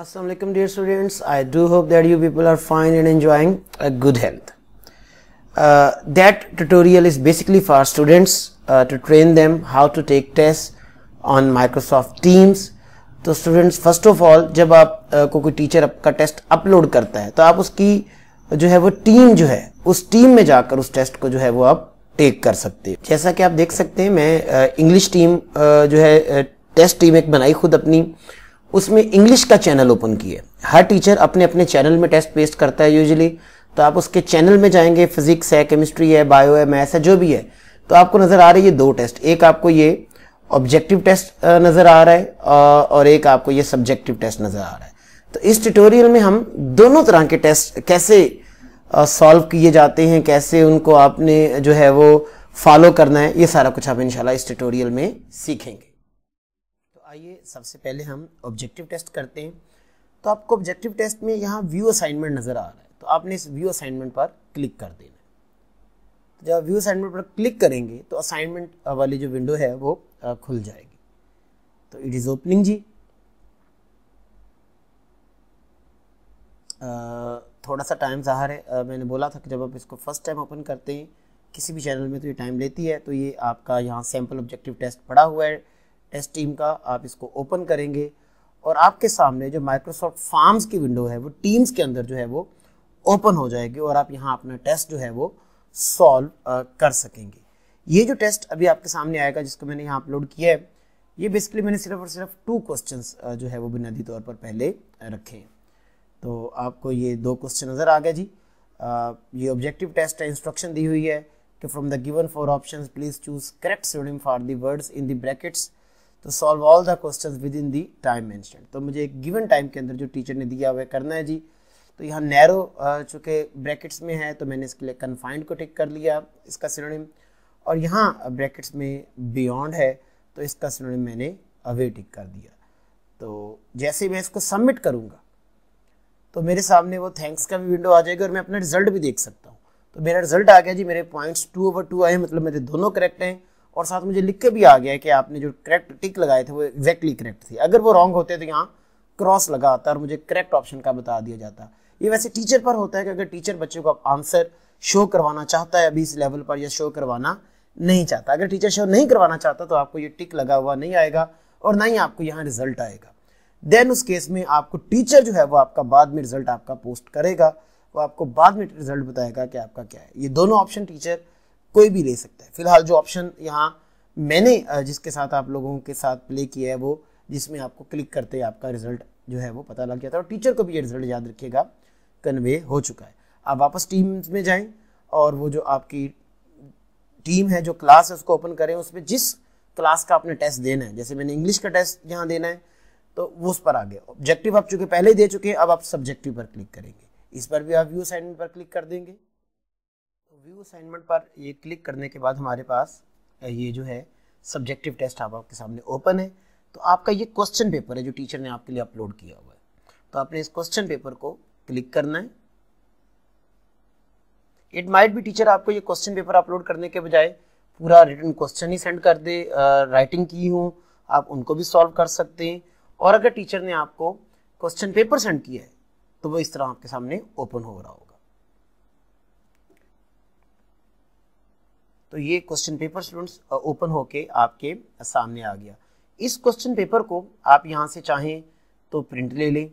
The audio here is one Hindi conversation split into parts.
Assalamu alaikum dear students I do hope that you people are fine and enjoying a good health uh, that tutorial is basically for students uh, to train them how to take tests on Microsoft Teams तो स्टूडेंट्स फर्स्ट ऑफ ऑल जब आप uh, को कोई टीचर आपका टेस्ट अपलोड करता है तो आप उसकी जो है वो टीम जो है उस टीम में जाकर उस टेस्ट को जो है वो आप टेक कर सकते हो जैसा कि आप देख सकते हैं मैं इंग्लिश टीम जो है टेस्ट टीम एक बनाई खुद अपनी उसमें इंग्लिश का चैनल ओपन किया हर टीचर अपने अपने चैनल में टेस्ट पेस्ट करता है यूजली तो आप उसके चैनल में जाएंगे फिजिक्स है केमिस्ट्री है बायो है मैथ्स है जो भी है तो आपको नज़र आ रही है दो टेस्ट एक आपको ये ऑब्जेक्टिव टेस्ट नज़र आ रहा है और एक आपको ये सब्जेक्टिव टेस्ट नज़र आ रहा है तो इस ट्यूटोरियल में हम दोनों तरह के टेस्ट कैसे सॉल्व किए जाते हैं कैसे उनको आपने जो है वो फॉलो करना है ये सारा कुछ आप इंशाल्लाह इस ट्यूटोरियल में सीखेंगे आइए सबसे पहले हम ऑब्जेक्टिव टेस्ट करते हैं तो आपको ऑब्जेक्टिव टेस्ट में यहाँ व्यू असाइनमेंट नज़र आ रहा है तो आपने इस व्यू असाइनमेंट पर क्लिक कर देना है तो जब व्यू असाइनमेंट पर क्लिक करेंगे तो असाइनमेंट वाली जो विंडो है वो खुल जाएगी तो इट इज़ ओपनिंग जी थोड़ा सा टाइम ज़ाहर है मैंने बोला था कि जब आप इसको फर्स्ट टाइम ओपन करते हैं किसी भी चैनल में तो ये टाइम लेती है तो ये आपका यहाँ सैम्पल ऑब्जेक्टिव टेस्ट पड़ा हुआ है एस टीम का आप इसको ओपन करेंगे और आपके सामने जो माइक्रोसॉफ्ट फार्म्स की विंडो है वो टीम्स के अंदर जो है वो ओपन हो जाएगी और आप यहाँ अपना टेस्ट जो है वो सॉल्व कर सकेंगे ये जो टेस्ट अभी आपके सामने आएगा जिसको मैंने यहाँ अपलोड किया है ये बेसिकली मैंने सिर्फ और सिर्फ टू क्वेश्चन जो है वो बुनियादी तौर पर पहले रखे हैं तो आपको ये दो क्वेश्चन नज़र आ गया जी ये ऑब्जेक्टिव टेस्ट है इंस्ट्रक्शन दी हुई है कि from the given four options please choose correct synonym for the words in the brackets तो solve all the question within the time मैं तो मुझे एक गिवन टाइम के अंदर जो टीचर ने दिया हुआ करना है जी तो यहाँ नैरो चूँकि ब्रैकेट्स में है तो मैंने इसके लिए कन्फाइंड को टिक कर लिया इसका सिनोनिम और यहाँ ब्रैकेट्स में बियॉन्ड है तो इसका सिनोनिम मैंने अवे टिक कर दिया तो जैसे ही मैं इसको सबमिट करूँगा तो मेरे सामने वो थैंक्स का भी विंडो आ जाएगा और मैं अपना रिजल्ट भी देख सकता हूँ तो मेरा रिजल्ट आ गया जी मेरे पॉइंट्स टू ओवर टू आए मतलब मेरे दोनों करेक्ट हैं और साथ मुझे लिख के भी आ गया है कि आपने जो करेक्ट टिक लगाए थे वो एग्जैक्टली करेक्ट थे अगर वो रॉन्ग होते तो यहाँ क्रॉस लगा आता और मुझे करेक्ट ऑप्शन का बता दिया जाता ये वैसे टीचर पर होता है कि अगर टीचर बच्चे को आंसर शो करवाना चाहता है अभी इस लेवल पर या शो करवाना नहीं चाहता अगर टीचर शो नहीं करवाना चाहता तो आपको ये टिक लगा हुआ नहीं आएगा और ना ही आपको यहाँ रिजल्ट आएगा देन उस केस में आपको टीचर जो है वो आपका बाद में रिजल्ट आपका पोस्ट करेगा वो आपको बाद में रिजल्ट बताएगा कि आपका क्या है ये दोनों ऑप्शन टीचर कोई भी ले सकता है फिलहाल जो ऑप्शन यहाँ मैंने जिसके साथ आप लोगों के साथ प्ले किया है वो जिसमें आपको क्लिक करते ही आपका रिजल्ट जो है वो पता लग जाता है और टीचर को भी ये रिजल्ट याद रखिएगा कन्वे हो चुका है आप वापस टीम में जाएं और वो जो आपकी टीम है जो क्लास है उसको ओपन करें उसमें जिस क्लास का आपने टेस्ट देना है जैसे मैंने इंग्लिश का टेस्ट यहाँ देना है तो वो उस पर आ गया ऑब्जेक्टिव आप चूंकि पहले ही दे चुके हैं अब आप सब्जेक्टिव पर क्लिक करेंगे इस पर भी आप व्यू असाइनमेंट पर क्लिक कर देंगे व्यू असाइनमेंट पर ये क्लिक करने के बाद हमारे पास ये जो है सब्जेक्टिव टेस्ट आप आपके सामने ओपन है तो आपका ये क्वेश्चन पेपर है जो टीचर ने आपके लिए अपलोड किया हुआ है तो आपने इस क्वेश्चन पेपर को क्लिक करना है इट माइट भी टीचर आपको ये क्वेश्चन पेपर अपलोड करने के बजाय पूरा रिटर्न क्वेश्चन ही सेंड कर दे राइटिंग की हो आप उनको भी सॉल्व कर सकते हैं और अगर टीचर ने आपको क्वेश्चन पेपर सेंड किया है तो वो इस तरह आपके सामने ओपन हो रहा होगा तो ये क्वेश्चन पेपर स्टूडेंट्स ओपन होके आपके सामने आ गया इस क्वेश्चन पेपर को आप यहाँ से चाहें तो प्रिंट ले लें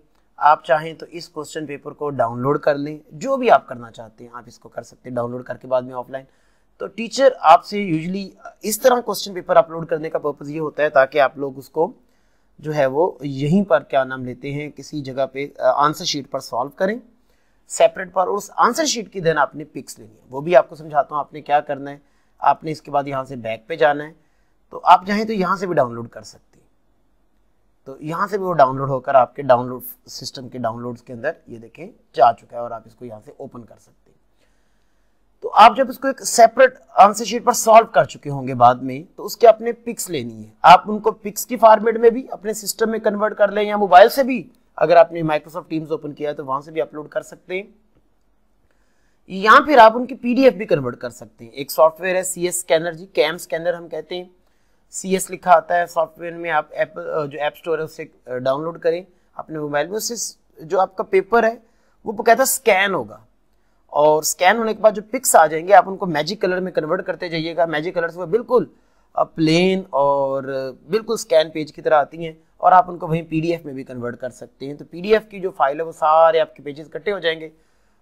आप चाहें तो इस क्वेश्चन पेपर को डाउनलोड कर लें जो भी आप करना चाहते हैं आप इसको कर सकते हैं डाउनलोड करके बाद में ऑफलाइन तो टीचर आपसे यूजली इस तरह क्वेश्चन पेपर अपलोड करने का पर्पज़ ये होता है ताकि आप लोग उसको जो है वो यहीं पर क्या नाम लेते हैं किसी जगह पे आंसर शीट पर सॉल्व करें सेपरेट पर उस आंसर शीट की देन आपने पिक्स लेनी है वो भी आपको समझाता हूँ आपने क्या करना है आपने इसके बाद यहाँ से बैक पे जाना है तो आप चाहें तो यहाँ से भी डाउनलोड कर सकती तो यहाँ से भी वो डाउनलोड होकर आपके डाउनलोड सिस्टम के डाउनलोड्स के अंदर ये देखें जा चुका है और आप इसको यहाँ से ओपन कर सकते हैं तो आप जब इसको एक सेपरेट आंसर शीट पर सॉल्व कर चुके होंगे बाद में तो उसके अपने पिक्स लेनी है आप उनको पिक्स की फॉर्मेट में भी अपने सिस्टम में कन्वर्ट कर लें या मोबाइल से भी अगर आपने माइक्रोसॉफ्ट टीम्स ओपन किया है तो वहां से भी अपलोड कर सकते हैं या फिर आप उनकी पीडीएफ भी कन्वर्ट कर सकते हैं एक सॉफ्टवेयर है सी एस स्कैनर जी कैम स्कैनर हम कहते हैं सी एस लिखा आता है सॉफ्टवेयर में आप ऐप जो ऐप स्टोर है उसे डाउनलोड करें अपने मोबाइल में उससे जो आपका पेपर है वो कहता है स्कैन होगा और स्कैन होने के बाद जो पिक्स आ जाएंगे आप उनको मैजिक कलर में कन्वर्ट करते जाइएगा मैजिक कलर से वो बिल्कुल प्लेन और बिल्कुल स्कैन पेज की तरह आती हैं और आप उनको वहीं पीडीएफ में भी कन्वर्ट कर सकते हैं तो पीडीएफ की जो फाइल है वो सारे आपके पेजेस इकट्ठे हो जाएंगे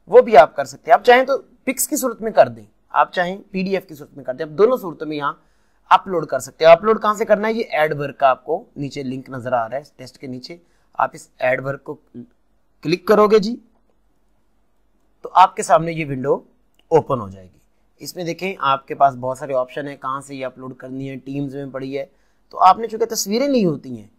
वो भी आप कर सकते हैं आप चाहें तो पिक्स की सूरत में कर दें आप चाहें पीडीएफ की सूरत में कर दें आप दोनों सूरत में यहाँ अपलोड कर सकते हैं अपलोड कहाँ से करना है ये एड वर्क का आपको नीचे लिंक नजर आ रहा है टेस्ट के नीचे आप इस एड वर्क को क्लिक करोगे जी तो आपके सामने ये विंडो ओपन हो जाएगी इसमें देखें आपके पास बहुत सारे ऑप्शन है कहाँ से ये अपलोड करनी है टीम्स में पड़ी है तो आपने चूंकि तस्वीरें नहीं होती हैं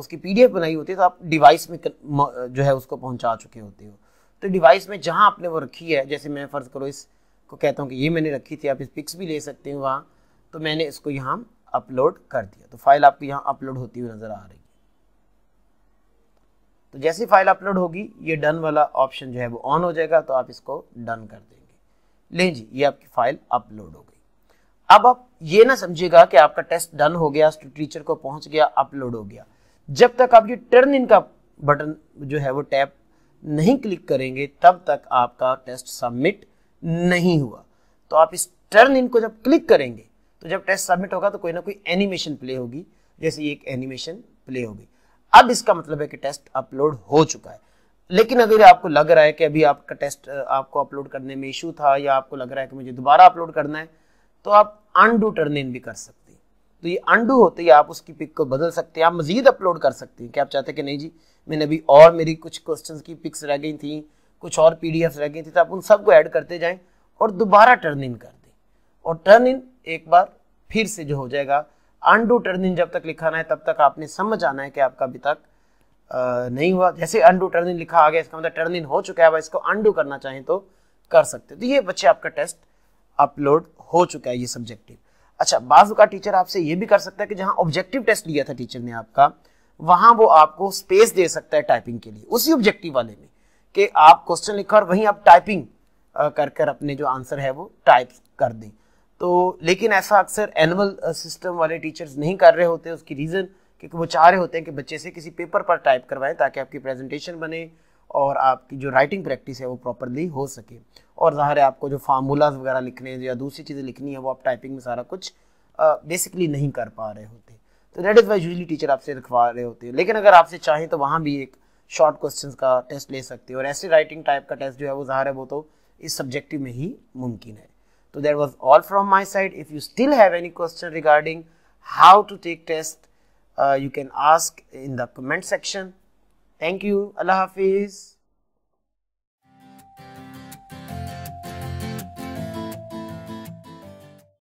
उसकी पीडीएफ बनाई होती है तो आप डिवाइस में जो है उसको पहुंचा चुके होते हो तो डिवाइस में जहाँ आपने वो रखी है जैसे मैं फ़र्ज़ करो इसको कहता हूँ कि ये मैंने रखी थी आप इस पिक्स भी ले सकते हैं वहाँ तो मैंने इसको यहाँ अपलोड कर दिया तो फाइल आपको यहाँ अपलोड होती हुई नज़र आ रही है तो जैसे फाइल अपलोड होगी ये डन वाला ऑप्शन जो है वो ऑन हो जाएगा तो आप इसको डन कर देंगे लें जी ये आपकी फाइल अपलोड हो गई अब आप ये ना समझिएगा कि आपका टेस्ट डन हो गया टीचर को पहुंच गया अपलोड हो गया जब तक आप ये टर्न इन का बटन जो है वो टैप नहीं क्लिक करेंगे तब तक आपका टेस्ट सबमिट नहीं हुआ तो आप इस टर्न इन को जब क्लिक करेंगे तो जब टेस्ट सबमिट होगा तो कोई ना कोई एनिमेशन प्ले होगी जैसे एक एनिमेशन प्ले होगी अब इसका मतलब है कि टेस्ट अपलोड हो चुका है लेकिन अगर आपको लग रहा है कि अभी आपका टेस्ट आपको अपलोड करने में इशू था या आपको लग रहा है कि मुझे दोबारा अपलोड करना है तो आप अनडू टर्न इन भी कर सकते हैं तो ये अनडू होते ही आप उसकी पिक को बदल सकते हैं आप मजीद अपलोड कर सकते हैं कि आप चाहते हैं कि नहीं जी मैंने अभी और मेरी कुछ क्वेश्चन की पिक्स रह गई थी कुछ और पी रह गई थी तो आप उन सबको ऐड करते जाए और दोबारा टर्न इन कर दें और टर्न इन एक बार फिर से जो हो जाएगा अनडू टर्न इन जब तक लिखाना है तब तक आपने समझ आना है कि आपका अभी तक नहीं हुआ जैसे अनडू टर्न इन लिखा आ गया इसका मतलब टर्न इन हो चुका है अब इसको अनडू करना चाहें तो कर सकते तो ये बच्चे आपका टेस्ट अपलोड हो चुका है ये सब्जेक्टिव अच्छा बाजू का टीचर आपसे ये भी कर सकता है कि जहाँ ऑब्जेक्टिव टेस्ट लिया था टीचर ने आपका वहां वो आपको स्पेस दे सकता है टाइपिंग के लिए उसी ऑब्जेक्टिव वाले में कि आप क्वेश्चन लिखा और वहीं आप टाइपिंग कर कर अपने जो आंसर है वो टाइप कर दें तो लेकिन ऐसा अक्सर एनुअल सिस्टम वाले टीचर्स नहीं कर रहे होते उसकी रीज़न क्योंकि वो चाह रहे होते हैं कि बच्चे से किसी पेपर पर टाइप करवाएं ताकि आपकी प्रेजेंटेशन बने और आपकी जो राइटिंग प्रैक्टिस है वो प्रॉपरली हो सके और ज़ाहिर है आपको जो फार्मूलाज वगैरह लिखने या दूसरी चीज़ें लिखनी है वो आप टाइपिंग में सारा कुछ बेसिकली नहीं कर पा रहे होते तो that is why usually teacher आपसे रखवा रहे होते हैं लेकिन अगर आपसे चाहें तो वहाँ भी एक शॉर्ट क्वेश्चन का टेस्ट ले सकते हैं और ऐसे राइटिंग टाइप का टेस्ट जो है वो ज़ाहिर है वो तो इस सब्जेक्टिव में ही मुमकिन है तो there was all from my side if you still have any question regarding how to take test you can ask in the comment section thank you अल्लाह हाफिज़